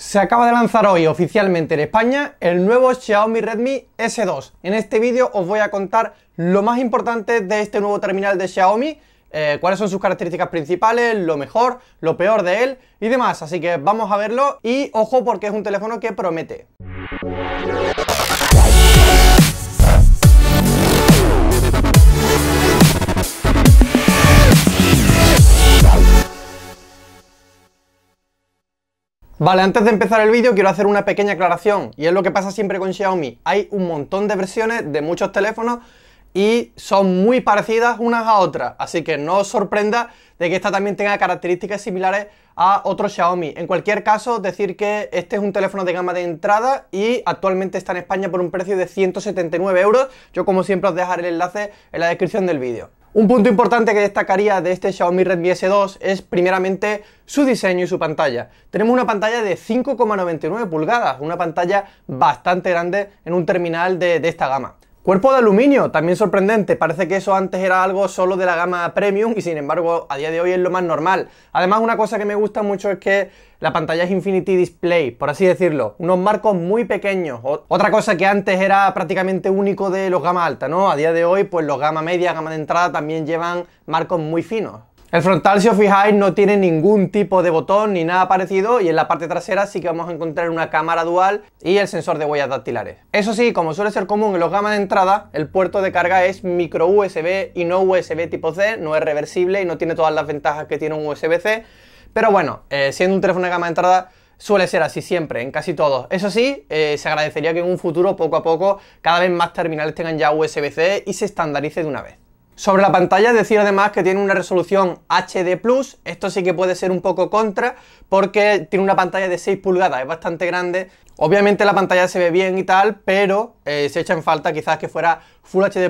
Se acaba de lanzar hoy oficialmente en España el nuevo Xiaomi Redmi S2. En este vídeo os voy a contar lo más importante de este nuevo terminal de Xiaomi, eh, cuáles son sus características principales, lo mejor, lo peor de él y demás. Así que vamos a verlo y ojo porque es un teléfono que promete. Vale, antes de empezar el vídeo quiero hacer una pequeña aclaración y es lo que pasa siempre con Xiaomi. Hay un montón de versiones de muchos teléfonos y son muy parecidas unas a otras, así que no os sorprenda de que esta también tenga características similares a otro Xiaomi. En cualquier caso, decir que este es un teléfono de gama de entrada y actualmente está en España por un precio de 179 euros. Yo como siempre os dejaré el enlace en la descripción del vídeo. Un punto importante que destacaría de este Xiaomi Redmi S2 es primeramente su diseño y su pantalla. Tenemos una pantalla de 5,99 pulgadas, una pantalla bastante grande en un terminal de, de esta gama. Cuerpo de aluminio, también sorprendente. Parece que eso antes era algo solo de la gama premium y sin embargo a día de hoy es lo más normal. Además, una cosa que me gusta mucho es que la pantalla es Infinity Display, por así decirlo. Unos marcos muy pequeños. Otra cosa que antes era prácticamente único de los gama alta, ¿no? A día de hoy, pues los gama media, gama de entrada también llevan marcos muy finos. El frontal, si os fijáis, no tiene ningún tipo de botón ni nada parecido y en la parte trasera sí que vamos a encontrar una cámara dual y el sensor de huellas dactilares. Eso sí, como suele ser común en los gamas de entrada, el puerto de carga es micro USB y no USB tipo C, no es reversible y no tiene todas las ventajas que tiene un USB-C, pero bueno, eh, siendo un teléfono de gama de entrada suele ser así siempre, en casi todos. Eso sí, eh, se agradecería que en un futuro, poco a poco, cada vez más terminales tengan ya USB-C y se estandarice de una vez. Sobre la pantalla decir además que tiene una resolución HD+, esto sí que puede ser un poco contra porque tiene una pantalla de 6 pulgadas, es bastante grande. Obviamente la pantalla se ve bien y tal, pero eh, se echa en falta quizás que fuera Full HD+.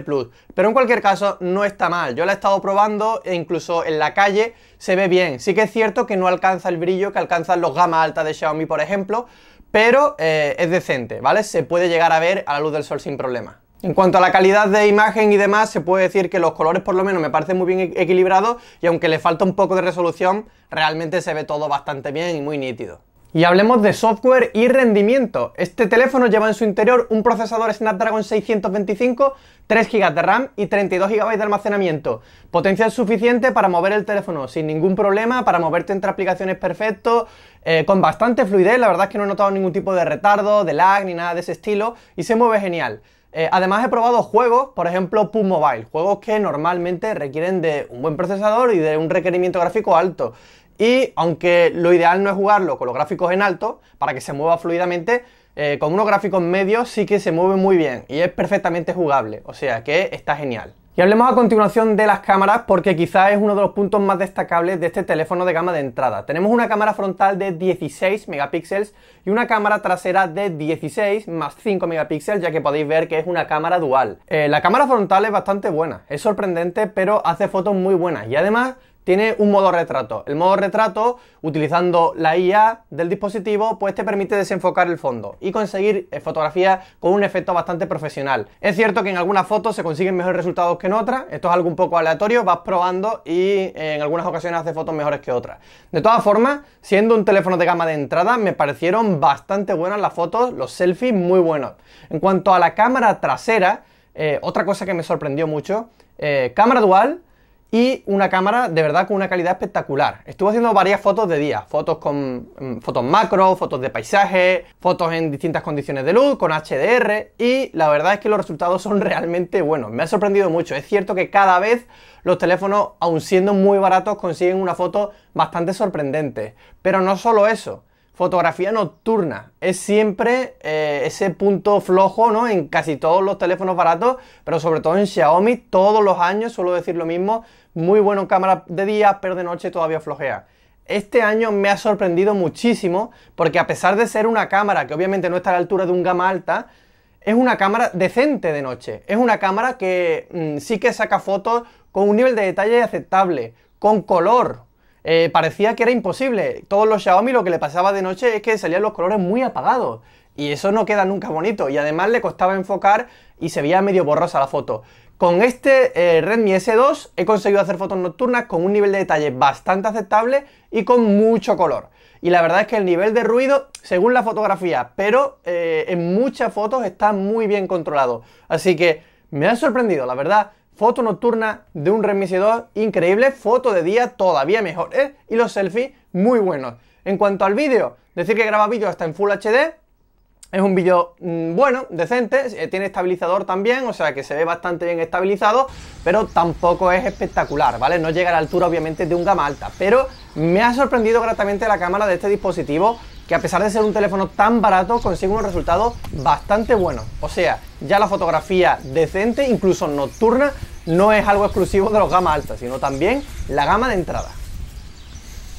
Pero en cualquier caso no está mal, yo la he estado probando e incluso en la calle se ve bien. Sí que es cierto que no alcanza el brillo que alcanzan los gama alta de Xiaomi por ejemplo, pero eh, es decente, ¿vale? Se puede llegar a ver a la luz del sol sin problema. En cuanto a la calidad de imagen y demás, se puede decir que los colores por lo menos me parecen muy bien e- equilibrados y aunque le falta un poco de resolución, realmente se ve todo bastante bien y muy nítido. Y hablemos de software y rendimiento. Este teléfono lleva en su interior un procesador Snapdragon 625, 3 GB de RAM y 32 GB de almacenamiento. Potencia suficiente para mover el teléfono sin ningún problema, para moverte entre aplicaciones perfecto, eh, con bastante fluidez. La verdad es que no he notado ningún tipo de retardo, de lag ni nada de ese estilo y se mueve genial. Eh, además he probado juegos, por ejemplo PUM Mobile, juegos que normalmente requieren de un buen procesador y de un requerimiento gráfico alto. Y aunque lo ideal no es jugarlo con los gráficos en alto, para que se mueva fluidamente, eh, con unos gráficos medios sí que se mueve muy bien y es perfectamente jugable, o sea que está genial. Y hablemos a continuación de las cámaras porque quizás es uno de los puntos más destacables de este teléfono de gama de entrada. Tenemos una cámara frontal de 16 megapíxeles y una cámara trasera de 16 más 5 megapíxeles ya que podéis ver que es una cámara dual. Eh, la cámara frontal es bastante buena, es sorprendente pero hace fotos muy buenas y además tiene un modo retrato. El modo retrato, utilizando la IA del dispositivo, pues te permite desenfocar el fondo y conseguir eh, fotografías con un efecto bastante profesional. Es cierto que en algunas fotos se consiguen mejores resultados que en otras, esto es algo un poco aleatorio, vas probando y eh, en algunas ocasiones hace fotos mejores que otras. De todas formas, siendo un teléfono de gama de entrada, me parecieron bastante buenas las fotos, los selfies muy buenos. En cuanto a la cámara trasera, eh, otra cosa que me sorprendió mucho, cámara dual, y una cámara de verdad con una calidad espectacular. Estuve haciendo varias fotos de día, fotos con mm, fotos macro, fotos de paisaje, fotos en distintas condiciones de luz, con HDR y la verdad es que los resultados son realmente buenos. Me ha sorprendido mucho. Es cierto que cada vez los teléfonos, aun siendo muy baratos, consiguen una foto bastante sorprendente. Pero no solo eso, fotografía nocturna. Es siempre eh, ese punto flojo, ¿no? En casi todos los teléfonos baratos, pero sobre todo en Xiaomi, todos los años suelo decir lo mismo. Muy bueno cámara de día, pero de noche todavía flojea. Este año me ha sorprendido muchísimo porque a pesar de ser una cámara que obviamente no está a la altura de un gama alta, es una cámara decente de noche. Es una cámara que mm, sí que saca fotos con un nivel de detalle aceptable, con color, eh, parecía que era imposible. Todos los Xiaomi lo que le pasaba de noche es que salían los colores muy apagados. Y eso no queda nunca bonito. Y además le costaba enfocar y se veía medio borrosa la foto. Con este eh, Redmi S2 he conseguido hacer fotos nocturnas con un nivel de detalle bastante aceptable y con mucho color. Y la verdad es que el nivel de ruido, según la fotografía, pero eh, en muchas fotos está muy bien controlado. Así que me ha sorprendido, la verdad foto nocturna de un remisidor increíble, foto de día todavía mejor ¿eh? y los selfies muy buenos. En cuanto al vídeo, decir que graba vídeo hasta en Full HD, es un vídeo mm, bueno, decente, eh, tiene estabilizador también, o sea que se ve bastante bien estabilizado, pero tampoco es espectacular, ¿vale? No llega a la altura obviamente de un gama alta, pero me ha sorprendido gratamente la cámara de este dispositivo que a pesar de ser un teléfono tan barato consigue un resultado bastante bueno, O sea, ya la fotografía decente, incluso nocturna, no es algo exclusivo de los gamas altas, sino también la gama de entrada.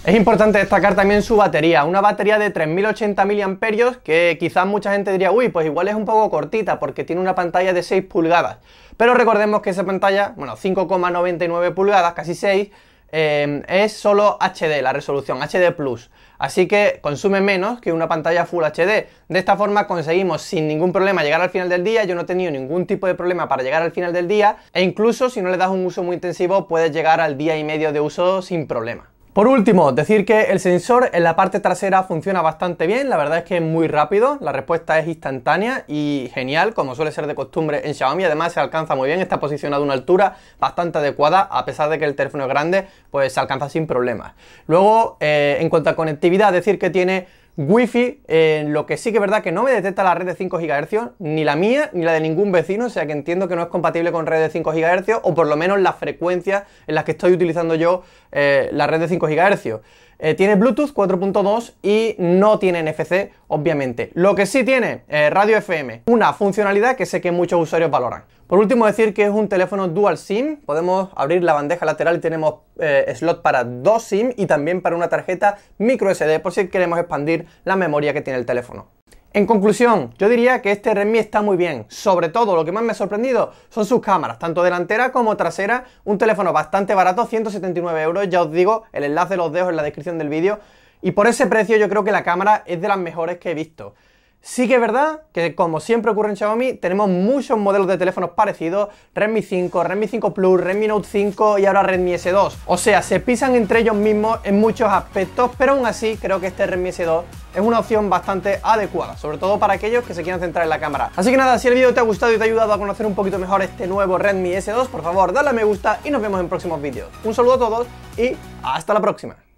Es importante destacar también su batería, una batería de 3080 mAh que quizás mucha gente diría, uy, pues igual es un poco cortita porque tiene una pantalla de 6 pulgadas. Pero recordemos que esa pantalla, bueno, 5,99 pulgadas, casi 6, Em, es solo HD, la resolución HD Plus. Así que consume menos que una pantalla Full HD. De esta forma conseguimos sin ningún problema llegar al final del día. Yo no he tenido ningún tipo de problema para llegar al final del día. E incluso si no le das un uso muy intensivo puedes llegar al día y medio de uso sin problema. Por último, decir que el sensor en la parte trasera funciona bastante bien, la verdad es que es muy rápido, la respuesta es instantánea y genial, como suele ser de costumbre en Xiaomi, además se alcanza muy bien, está posicionado a una altura bastante adecuada, a pesar de que el teléfono es grande, pues se alcanza sin problemas. Luego, eh, en cuanto a conectividad, decir que tiene Wi-Fi, lo que sí que es verdad que no me detecta la red de 5 GHz, ni la mía, ni la de ningún vecino, o sea que entiendo que no es compatible con red de 5 GHz, o por lo menos las frecuencias en las que estoy utilizando yo eh, la red de 5 GHz. Eh, tiene Bluetooth 4.2 y no tiene NFC, obviamente. Lo que sí tiene eh, Radio FM, una funcionalidad que sé que muchos usuarios valoran. Por último decir que es un teléfono dual SIM, podemos abrir la bandeja lateral y tenemos eh, slot para dos SIM y también para una tarjeta micro SD por si queremos expandir la memoria que tiene el teléfono. En conclusión, yo diría que este Redmi está muy bien. Sobre todo, lo que más me ha sorprendido son sus cámaras, tanto delantera como trasera. Un teléfono bastante barato, 179 euros. Ya os digo, el enlace los dejo en la descripción del vídeo. Y por ese precio yo creo que la cámara es de las mejores que he visto. Sí que es verdad que como siempre ocurre en Xiaomi, tenemos muchos modelos de teléfonos parecidos, Redmi 5, Redmi 5 Plus, Redmi Note 5 y ahora Redmi S2. O sea, se pisan entre ellos mismos en muchos aspectos, pero aún así creo que este Redmi S2 es una opción bastante adecuada, sobre todo para aquellos que se quieran centrar en la cámara. Así que nada, si el vídeo te ha gustado y te ha ayudado a conocer un poquito mejor este nuevo Redmi S2, por favor dale a me gusta y nos vemos en próximos vídeos. Un saludo a todos y hasta la próxima.